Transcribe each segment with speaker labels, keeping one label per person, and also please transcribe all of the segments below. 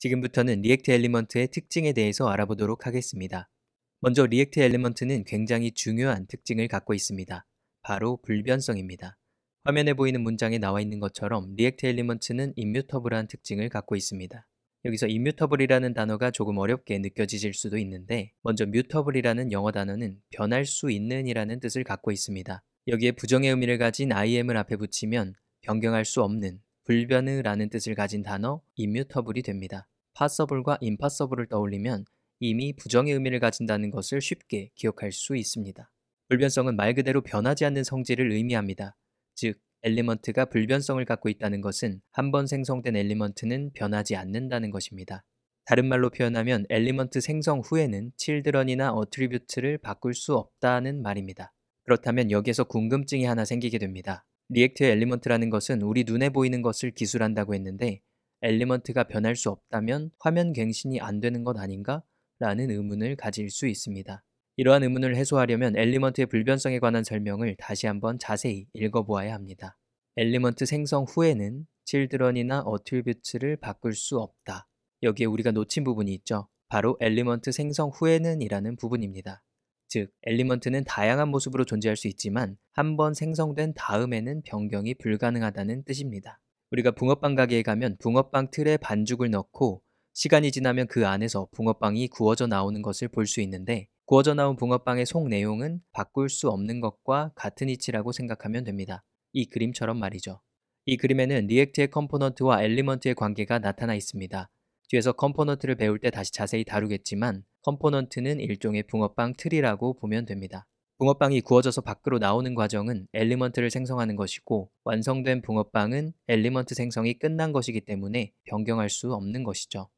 Speaker 1: 지금부터는 리액트 엘리먼트의 특징에 대해서 알아보도록 하겠습니다. 먼저 리액트 엘리먼트는 굉장히 중요한 특징을 갖고 있습니다. 바로 불변성입니다. 화면에 보이는 문장에 나와 있는 것처럼 리액트 엘리먼트는 임뮤터블한 특징을 갖고 있습니다. 여기서 임뮤터블이라는 단어가 조금 어렵게 느껴지실 수도 있는데 먼저 뮤터블이라는 영어 단어는 변할 수 있는 이라는 뜻을 갖고 있습니다. 여기에 부정의 의미를 가진 im을 앞에 붙이면 변경할 수 없는 불변의라는 뜻을 가진 단어 임뮤터블이 됩니다. 파서블과 임파서블을 떠올리면 이미 부정의 의미를 가진다는 것을 쉽게 기억할 수 있습니다. 불변성은 말 그대로 변하지 않는 성질을 의미합니다. 즉, 엘리먼트가 불변성을 갖고 있다는 것은 한 번 생성된 엘리먼트는 변하지 않는다는 것입니다. 다른 말로 표현하면 엘리먼트 생성 후에는 칠드런이나 어트리뷰트를 바꿀 수 없다는 말입니다. 그렇다면 여기에서 궁금증이 하나 생기게 됩니다. 리액트의 엘리먼트라는 것은 우리 눈에 보이는 것을 기술한다고 했는데 엘리먼트가 변할 수 없다면 화면 갱신이 안 되는 것 아닌가? 라는 의문을 가질 수 있습니다. 이러한 의문을 해소하려면 엘리먼트의 불변성에 관한 설명을 다시 한번 자세히 읽어보아야 합니다. 엘리먼트 생성 후에는 칠드런이나 어틀뷰츠를 바꿀 수 없다. 여기에 우리가 놓친 부분이 있죠. 바로 엘리먼트 생성 후에는 이라는 부분입니다. 즉, 엘리먼트는 다양한 모습으로 존재할 수 있지만 한 번 생성된 다음에는 변경이 불가능하다는 뜻입니다. 우리가 붕어빵 가게에 가면 붕어빵 틀에 반죽을 넣고 시간이 지나면 그 안에서 붕어빵이 구워져 나오는 것을 볼 수 있는데 구워져 나온 붕어빵의 속 내용은 바꿀 수 없는 것과 같은 이치라고 생각하면 됩니다. 이 그림처럼 말이죠. 이 그림에는 리액트의 컴포넌트와 엘리먼트의 관계가 나타나 있습니다. 뒤에서 컴포넌트를 배울 때 다시 자세히 다루겠지만 컴포넌트는 일종의 붕어빵 틀이라고 보면 됩니다. 붕어빵이 구워져서 밖으로 나오는 과정은 엘리먼트를 생성하는 것이고 완성된 붕어빵은 엘리먼트 생성이 끝난 것이기 때문에 변경할 수 없는 것이죠.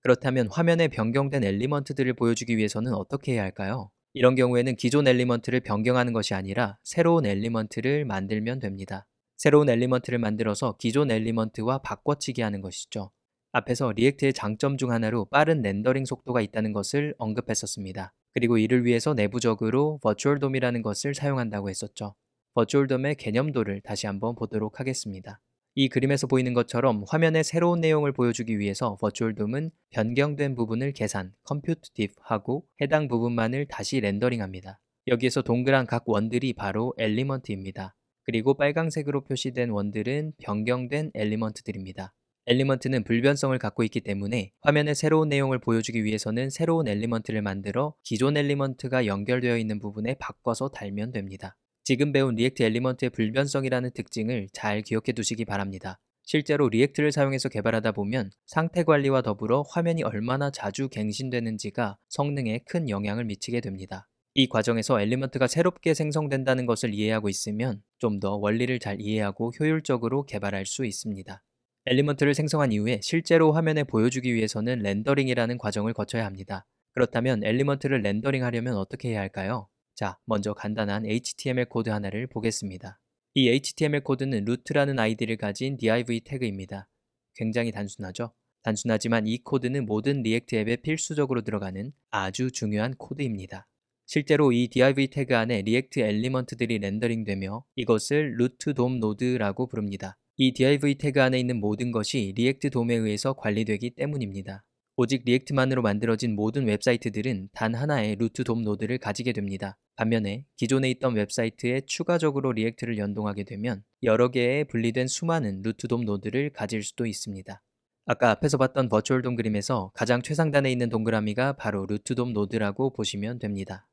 Speaker 1: 그렇다면 화면에 변경된 엘리먼트들을 보여주기 위해서는 어떻게 해야 할까요? 이런 경우에는 기존 엘리먼트를 변경하는 것이 아니라 새로운 엘리먼트를 만들면 됩니다. 새로운 엘리먼트를 만들어서 기존 엘리먼트와 바꿔치기 하는 것이죠. 앞에서 리액트의 장점 중 하나로 빠른 렌더링 속도가 있다는 것을 언급했었습니다. 그리고 이를 위해서 내부적으로 v i r t u a 버추얼 돔이라는 것을 사용한다고 했었죠. v i r t u a 버추얼 돔의 개념도를 다시 한번 보도록 하겠습니다. 이 그림에서 보이는 것처럼 화면에 새로운 내용을 보여주기 위해서 v i r t u a 버추얼 돔은 변경된 부분을 계산, 컴퓨트 딥 하고 해당 부분만을 다시 렌더링합니다. 여기에서 동그란 각 원들이 바로 엘리먼트입니다. 그리고 빨강색으로 표시된 원들은 변경된 엘리먼트들입니다. 엘리먼트는 불변성을 갖고 있기 때문에 화면에 새로운 내용을 보여주기 위해서는 새로운 엘리먼트를 만들어 기존 엘리먼트가 연결되어 있는 부분에 바꿔서 달면 됩니다. 지금 배운 리액트 엘리먼트의 불변성이라는 특징을 잘 기억해 두시기 바랍니다. 실제로 리액트를 사용해서 개발하다 보면 상태 관리와 더불어 화면이 얼마나 자주 갱신되는지가 성능에 큰 영향을 미치게 됩니다. 이 과정에서 엘리먼트가 새롭게 생성된다는 것을 이해하고 있으면 좀 더 원리를 잘 이해하고 효율적으로 개발할 수 있습니다. 엘리먼트를 생성한 이후에 실제로 화면에 보여주기 위해서는 렌더링이라는 과정을 거쳐야 합니다. 그렇다면 엘리먼트를 렌더링하려면 어떻게 해야 할까요? 자, 먼저 간단한 HTML 코드 하나를 보겠습니다. 이 HTML 코드는 root라는 아이디를 가진 div 태그입니다. 굉장히 단순하죠? 단순하지만 이 코드는 모든 리액트 앱에 필수적으로 들어가는 아주 중요한 코드입니다. 실제로 이 div 태그 안에 리액트 엘리먼트들이 렌더링되며 이것을 root DOM 노드라고 부릅니다. 이 div 태그 안에 있는 모든 것이 리액트 돔에 의해서 관리되기 때문입니다. 오직 리액트만으로 만들어진 모든 웹사이트들은 단 하나의 루트 돔 노드를 가지게 됩니다. 반면에 기존에 있던 웹사이트에 추가적으로 리액트를 연동하게 되면 여러 개의 분리된 수많은 루트 돔 노드를 가질 수도 있습니다. 아까 앞에서 봤던 버추얼 돔 그림에서 가장 최상단에 있는 동그라미가 바로 루트 돔 노드라고 보시면 됩니다.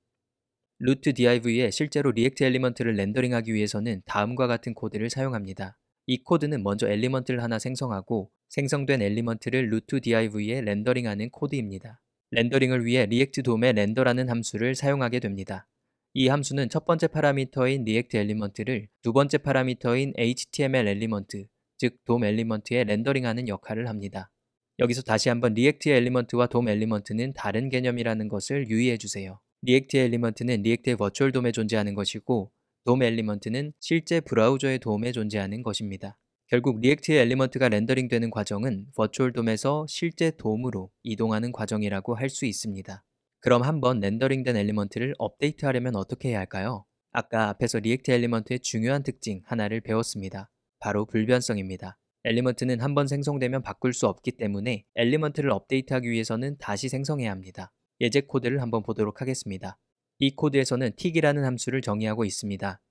Speaker 1: 루트 div에 실제로 리액트 엘리먼트를 렌더링하기 위해서는 다음과 같은 코드를 사용합니다. 이 코드는 먼저 엘리먼트를 하나 생성하고 생성된 엘리먼트를 루트 div에 렌더링하는 코드입니다. 렌더링을 위해 r e a c 리액트 돔의 렌더라는 함수를 사용하게 됩니다. 이 함수는 첫 번째 파라미터인 react 엘리먼트를 두 번째 파라미터인 html 엘리먼트, 즉 dom 엘리먼트에 렌더링하는 역할을 합니다. 여기서 다시 한번 react 엘리먼트와 dom 엘리먼트는 다른 개념이라는 것을 유의해 주세요. 리액트의 엘리먼트는 리액트의 v i r t u a 버추얼 돔에 존재하는 것이고 돔 엘리먼트는 실제 브라우저의 돔에 존재하는 것입니다. 결국 리액트의 엘리먼트가 렌더링되는 과정은 v i r t u a 버추얼 돔에서 실제 돔으로 이동하는 과정이라고 할 수 있습니다. 그럼 한번 렌더링된 엘리먼트를 업데이트하려면 어떻게 해야 할까요? 아까 앞에서 리액트 엘리먼트의 중요한 특징 하나를 배웠습니다. 바로 불변성입니다. 엘리먼트는 한번 생성되면 바꿀 수 없기 때문에 엘리먼트를 업데이트하기 위해서는 다시 생성해야 합니다. 예제 코드를 한번 보도록 하겠습니다. 이 코드에서는 틱이라는 함수를 정의하고 있습니다.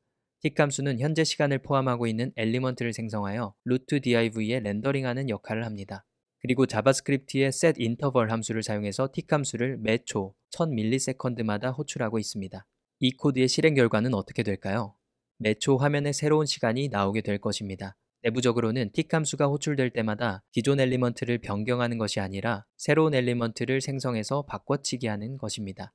Speaker 1: 틱 함수는 현재 시간을 포함하고 있는 엘리먼트를 생성하여 루트 div에 렌더링하는 역할을 합니다. 그리고 자바스크립트의 setInterval 함수를 사용해서 틱 함수를 매초 1000ms마다 호출하고 있습니다. 이 코드의 실행 결과는 어떻게 될까요? 매초 화면에 새로운 시간이 나오게 될 것입니다. 내부적으로는 틱 함수가 호출될 때마다 기존 엘리먼트를 변경하는 것이 아니라 새로운 엘리먼트를 생성해서 바꿔치기 하는 것입니다.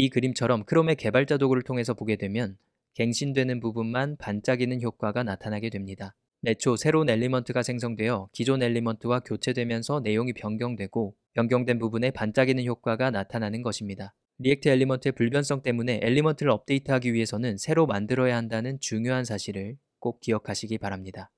Speaker 1: 이 그림처럼 크롬의 개발자 도구를 통해서 보게 되면 갱신되는 부분만 반짝이는 효과가 나타나게 됩니다. 매초 새로운 엘리먼트가 생성되어 기존 엘리먼트와 교체되면서 내용이 변경되고 변경된 부분에 반짝이는 효과가 나타나는 것입니다. 리액트 엘리먼트의 불변성 때문에 엘리먼트를 업데이트하기 위해서는 새로 만들어야 한다는 중요한 사실을 꼭 기억하시기 바랍니다.